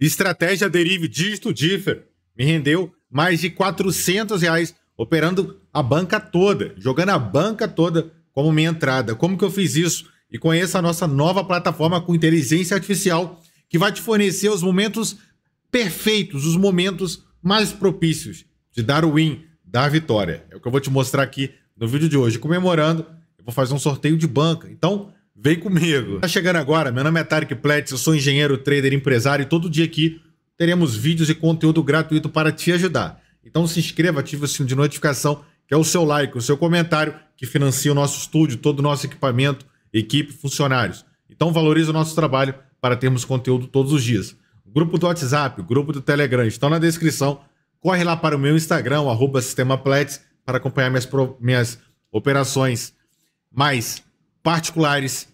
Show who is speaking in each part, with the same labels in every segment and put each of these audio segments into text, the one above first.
Speaker 1: Estratégia Derive Dígito Differ me rendeu mais de 400 reais operando a banca toda, jogando a banca toda como minha entrada. Como que eu fiz isso? E conheça a nossa nova plataforma com inteligência artificial que vai te fornecer os momentos perfeitos, os momentos mais propícios de dar o win, dar a vitória. É o que eu vou te mostrar aqui no vídeo de hoje. Comemorando, eu vou fazer um sorteio de banca. Então, Vem comigo. Tá chegando agora, meu nome é Tarek Pletz, eu sou engenheiro, trader, empresário e todo dia aqui teremos vídeos e conteúdo gratuito para te ajudar. Então se inscreva, ative o sininho de notificação, que é o seu like, o seu comentário, que financia o nosso estúdio, todo o nosso equipamento, equipe, funcionários. Então valorize o nosso trabalho para termos conteúdo todos os dias. O grupo do WhatsApp, o grupo do Telegram estão na descrição. Corre lá para o meu Instagram, arroba para acompanhar minhas, pro... minhas operações mais particulares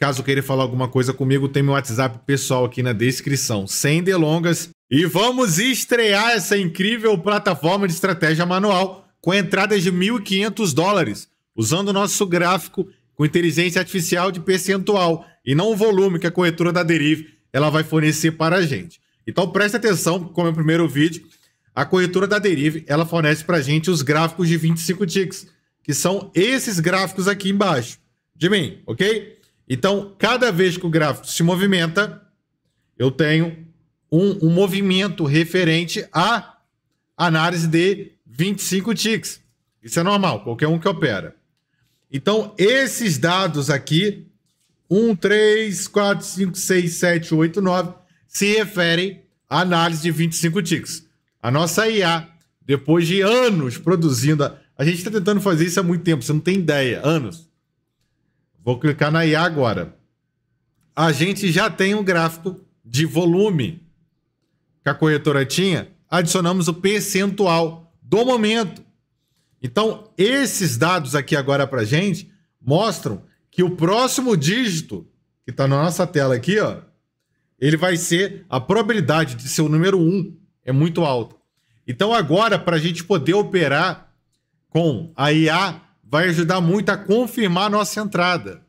Speaker 1: Caso queira falar alguma coisa comigo, tem meu WhatsApp pessoal aqui na descrição. Sem delongas. E vamos estrear essa incrível plataforma de estratégia manual com entradas de 1.500 dólares, usando o nosso gráfico com inteligência artificial de percentual e não o volume que a corretora da Derive ela vai fornecer para a gente. Então preste atenção, como é o primeiro vídeo, a corretora da Derive ela fornece para a gente os gráficos de 25 ticks, que são esses gráficos aqui embaixo de mim, ok? Então, cada vez que o gráfico se movimenta, eu tenho um, um movimento referente à análise de 25 ticks. Isso é normal, qualquer um que opera. Então, esses dados aqui, 1, 3, 4, 5, 6, 7, 8, 9, se referem à análise de 25 ticks. A nossa IA, depois de anos produzindo, a, a gente está tentando fazer isso há muito tempo, você não tem ideia, anos Vou clicar na IA agora. A gente já tem um gráfico de volume que a corretora tinha, adicionamos o percentual do momento. Então, esses dados aqui agora para gente mostram que o próximo dígito, que está na nossa tela aqui, ó, ele vai ser a probabilidade de ser o número 1 é muito alta. Então, agora, para a gente poder operar com a IA vai ajudar muito a confirmar a nossa entrada,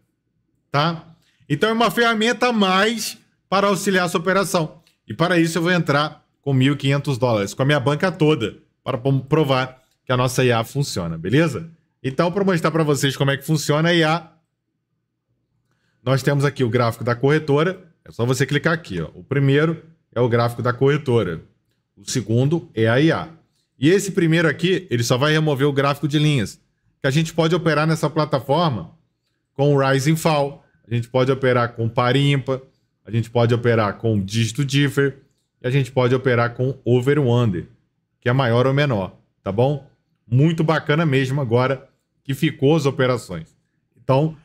Speaker 1: tá? Então é uma ferramenta a mais para auxiliar essa operação. E para isso eu vou entrar com 1.500 dólares, com a minha banca toda, para provar que a nossa IA funciona, beleza? Então, para mostrar para vocês como é que funciona a IA, nós temos aqui o gráfico da corretora. É só você clicar aqui. Ó. O primeiro é o gráfico da corretora. O segundo é a IA. E esse primeiro aqui, ele só vai remover o gráfico de linhas que a gente pode operar nessa plataforma com Rise and Fall, a gente pode operar com parimpa, a gente pode operar com disto differ e a gente pode operar com over under, que é maior ou menor, tá bom? Muito bacana mesmo agora que ficou as operações. Então,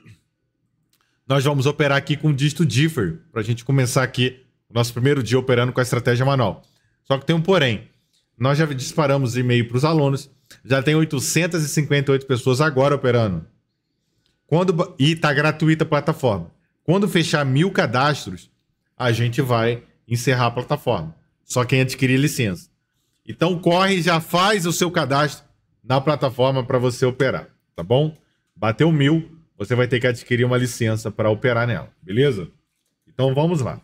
Speaker 1: nós vamos operar aqui com disto differ para a gente começar aqui nosso primeiro dia operando com a estratégia manual. Só que tem um porém. Nós já disparamos e-mail para os alunos. Já tem 858 pessoas agora operando. Quando, e está gratuita a plataforma. Quando fechar mil cadastros, a gente vai encerrar a plataforma. Só quem adquirir licença. Então corre e já faz o seu cadastro na plataforma para você operar, tá bom? Bateu mil, você vai ter que adquirir uma licença para operar nela, beleza? Então vamos lá.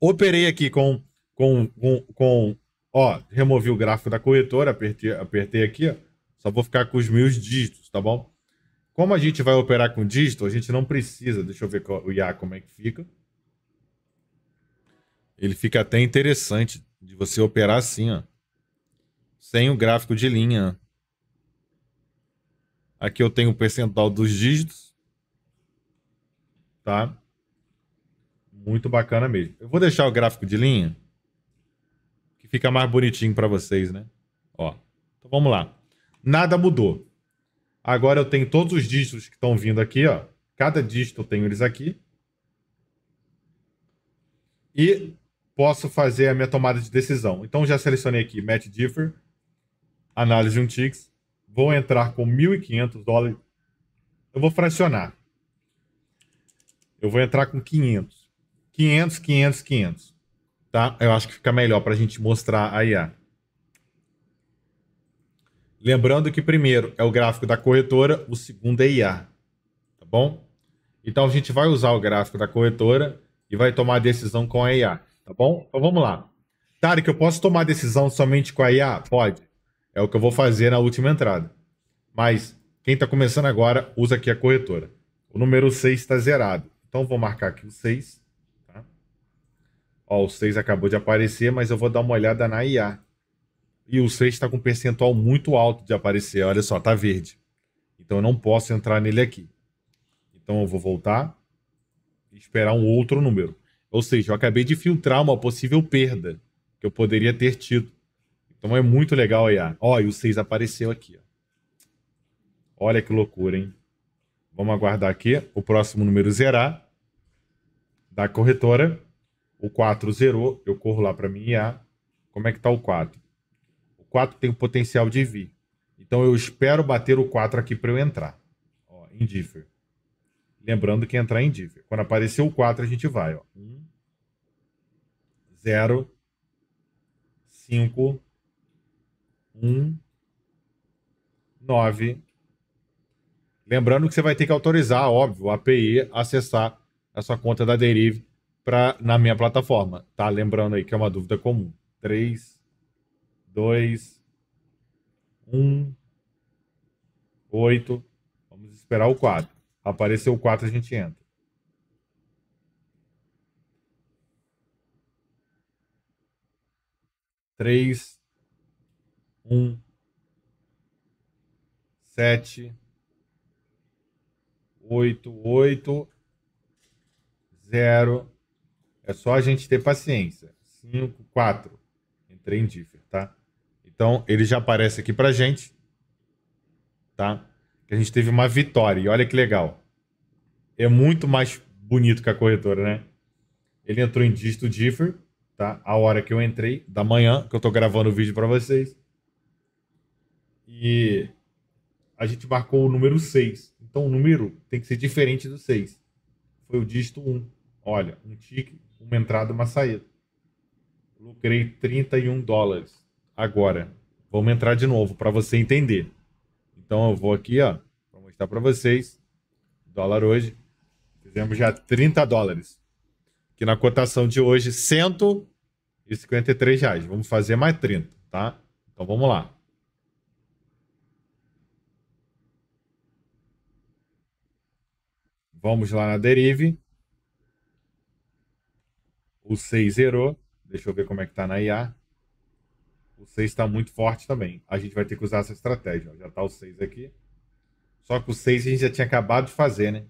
Speaker 1: Operei aqui com com, com, com ó, removi o gráfico da corretora, apertei, apertei aqui, ó, só vou ficar com os meus dígitos, tá bom? Como a gente vai operar com dígito, a gente não precisa, deixa eu ver o IA como é que fica. Ele fica até interessante de você operar assim, ó, sem o gráfico de linha. Aqui eu tenho o percentual dos dígitos, tá? Muito bacana mesmo. Eu vou deixar o gráfico de linha que fica mais bonitinho para vocês, né? Ó. Então vamos lá. Nada mudou. Agora eu tenho todos os dígitos que estão vindo aqui, ó. Cada dígito eu tenho eles aqui. E posso fazer a minha tomada de decisão. Então já selecionei aqui Match Differ, análise de um ticks. Vou entrar com 1.500 dólares. Eu vou fracionar. Eu vou entrar com 500. 500, 500, 500 tá? Eu acho que fica melhor para a gente mostrar a IA. Lembrando que primeiro é o gráfico da corretora, o segundo é IA, tá bom? Então a gente vai usar o gráfico da corretora e vai tomar decisão com a IA, tá bom? Então vamos lá. Tarek, eu posso tomar decisão somente com a IA? Pode. É o que eu vou fazer na última entrada. Mas quem está começando agora, usa aqui a corretora. O número 6 está zerado. Então vou marcar aqui o 6. Ó, o 6 acabou de aparecer, mas eu vou dar uma olhada na IA. E o 6 está com um percentual muito alto de aparecer. Olha só, tá verde. Então eu não posso entrar nele aqui. Então eu vou voltar e esperar um outro número. Ou seja, eu acabei de filtrar uma possível perda que eu poderia ter tido. Então é muito legal a IA. Ó, e o 6 apareceu aqui. Ó. Olha que loucura, hein? Vamos aguardar aqui o próximo número zerar da corretora o 4 zerou, eu corro lá para minha IA. Como é que tá o 4? O 4 tem o potencial de vir. Então eu espero bater o 4 aqui para eu entrar. Ó, em Differ. Lembrando que entrar em Differ. Quando aparecer o 4, a gente vai. 1, 0, 5, 1, 9. Lembrando que você vai ter que autorizar, óbvio, a API acessar a sua conta da Derive pra, na minha plataforma, tá? Lembrando aí que é uma dúvida comum. 3, 2, 1, 8. Vamos esperar o 4. Apareceu o 4, a gente entra. Três, um, sete, oito, oito, zero, é só a gente ter paciência. 5, 4. Entrei em differ, tá? Então, ele já aparece aqui pra gente, tá? Que a gente teve uma vitória. E olha que legal. É muito mais bonito que a corretora, né? Ele entrou em dígito differ, tá? A hora que eu entrei, da manhã, que eu tô gravando o vídeo para vocês. E a gente marcou o número 6. Então o número tem que ser diferente do 6. Foi o dígito 1. Olha, um tique uma entrada e uma saída. Lucrei 31 dólares. Agora, vamos entrar de novo para você entender. Então eu vou aqui, ó, para mostrar para vocês. Dólar hoje, fizemos já 30 dólares. Que na cotação de hoje, 153 reais. Vamos fazer mais 30, tá? Então vamos lá. Vamos lá na derive. O 6 zerou. Deixa eu ver como é que tá na IA. O 6 está muito forte também. A gente vai ter que usar essa estratégia. Já tá o 6 aqui. Só que o 6 a gente já tinha acabado de fazer, né?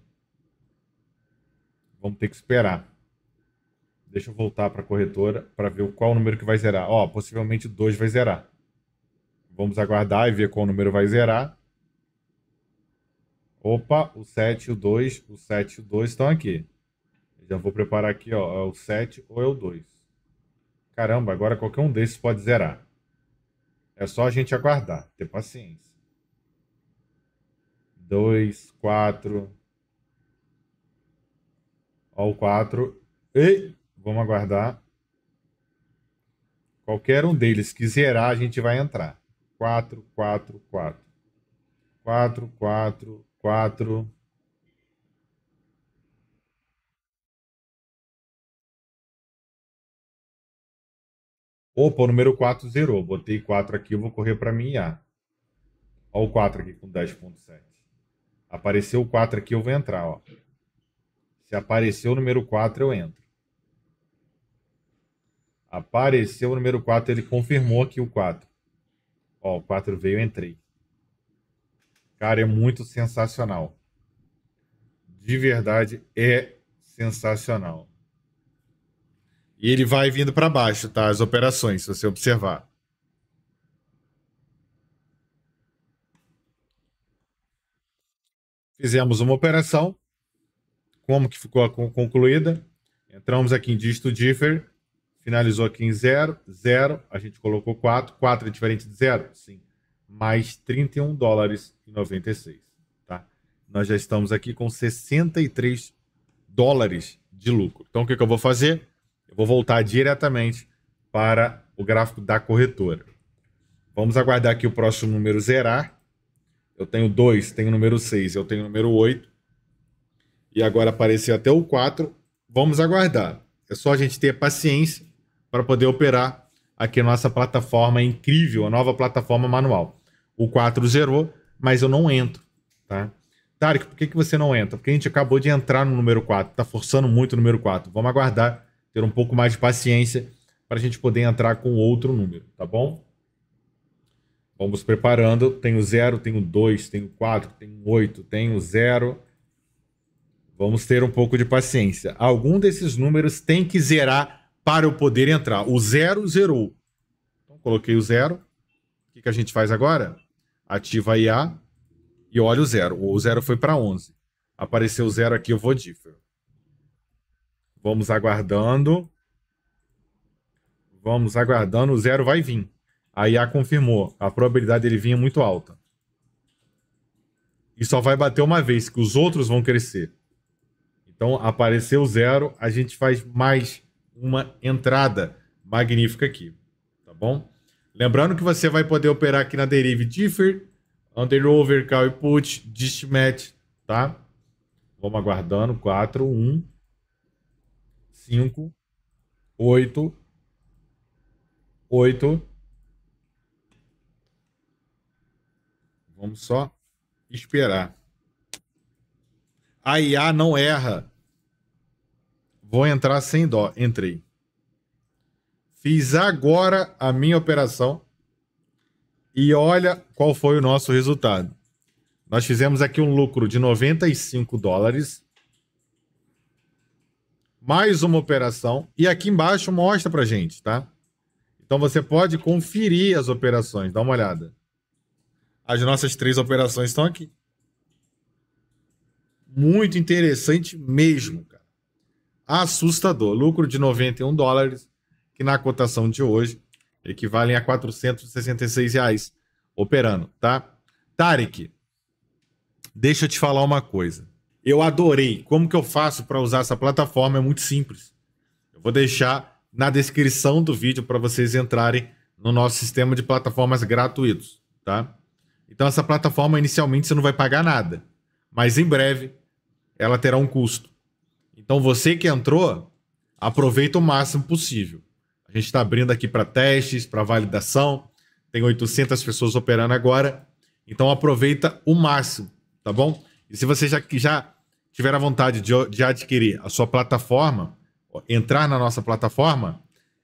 Speaker 1: Vamos ter que esperar. Deixa eu voltar para a corretora para ver qual número que vai zerar. Ó, possivelmente o 2 vai zerar. Vamos aguardar e ver qual número vai zerar. Opa, o 7 e o 2, o 7 e o 2 estão aqui. Já então, vou preparar aqui, ó. É o 7 ou é o 2. Caramba, agora qualquer um desses pode zerar. É só a gente aguardar, ter paciência. 2, 4. Ó, o 4. Ei! Vamos aguardar. Qualquer um deles que zerar, a gente vai entrar. 4, 4, 4. 4, 4, 4. Opa, o número 4 zerou. Botei 4 aqui, eu vou correr para mim IA. Ó o 4 aqui com 10.7. Apareceu o 4 aqui, eu vou entrar, ó. Se apareceu o número 4, eu entro. Apareceu o número 4, ele confirmou aqui o 4. Ó, o 4 veio, eu entrei. Cara, é muito sensacional. De verdade, é sensacional. E ele vai vindo para baixo, tá? As operações, se você observar. Fizemos uma operação. Como que ficou concluída? Entramos aqui em dígito differ, finalizou aqui em 0, 0, a gente colocou 4, 4 é diferente de 0? Sim, mais 31 dólares e 96, tá? Nós já estamos aqui com 63 dólares de lucro. Então, o que, que eu vou fazer? Eu vou voltar diretamente para o gráfico da corretora. Vamos aguardar aqui o próximo número zerar. Eu tenho 2, tenho número 6, eu tenho número 8. E agora apareceu até o 4. Vamos aguardar. É só a gente ter paciência para poder operar aqui na nossa plataforma incrível, a nova plataforma manual. O 4 zerou, mas eu não entro, tá? Tarek, por que, que você não entra? Porque a gente acabou de entrar no número 4, tá forçando muito o número 4. Vamos aguardar ter um pouco mais de paciência para a gente poder entrar com outro número, tá bom? Vamos preparando. Tenho 0, tenho 2, tenho 4, tenho 8, tenho 0. Vamos ter um pouco de paciência. Algum desses números tem que zerar para eu poder entrar. O 0 zerou. Então, coloquei o 0. O que, que a gente faz agora? Ativa a IA e olha o 0. O 0 foi para 11. Apareceu o 0 aqui, eu vou dífero. Vamos aguardando. Vamos aguardando. O zero vai vir. A IA confirmou. A probabilidade dele vir é muito alta. E só vai bater uma vez, que os outros vão crescer. Então, apareceu zero, a gente faz mais uma entrada magnífica aqui, tá bom? Lembrando que você vai poder operar aqui na Derive Differ, Under/Over Call e Put, Dish Match, tá? Vamos aguardando, 4, 1 cinco, oito, oito. Vamos só esperar. A IA não erra. Vou entrar sem dó. Entrei. Fiz agora a minha operação. E olha qual foi o nosso resultado. Nós fizemos aqui um lucro de 95 dólares mais uma operação. E aqui embaixo mostra para gente, tá? Então você pode conferir as operações, dá uma olhada. As nossas três operações estão aqui. Muito interessante mesmo, cara. Assustador. Lucro de 91 dólares, que na cotação de hoje equivalem a 466 reais operando, tá? Tarek, deixa eu te falar uma coisa. Eu adorei. Como que eu faço para usar essa plataforma? É muito simples. Eu vou deixar na descrição do vídeo para vocês entrarem no nosso sistema de plataformas gratuitos, tá? Então essa plataforma inicialmente você não vai pagar nada, mas em breve ela terá um custo. Então você que entrou, aproveita o máximo possível. A gente está abrindo aqui para testes, para validação. Tem 800 pessoas operando agora. Então aproveita o máximo, tá bom? E se você já, já tiver a vontade de, de adquirir a sua plataforma, entrar na nossa plataforma,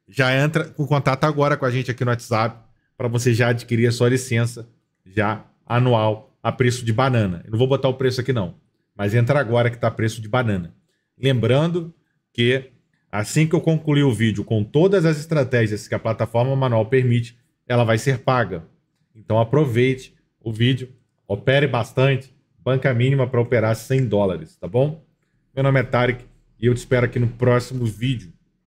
Speaker 1: já entra com contato agora com a gente aqui no WhatsApp para você já adquirir a sua licença já anual a preço de banana. Eu não vou botar o preço aqui não, mas entra agora que está preço de banana. Lembrando que assim que eu concluir o vídeo com todas as estratégias que a plataforma manual permite, ela vai ser paga. Então aproveite o vídeo, opere bastante, banca mínima para operar 100 dólares, tá bom? Meu nome é Tarek e eu te espero aqui no próximo vídeo.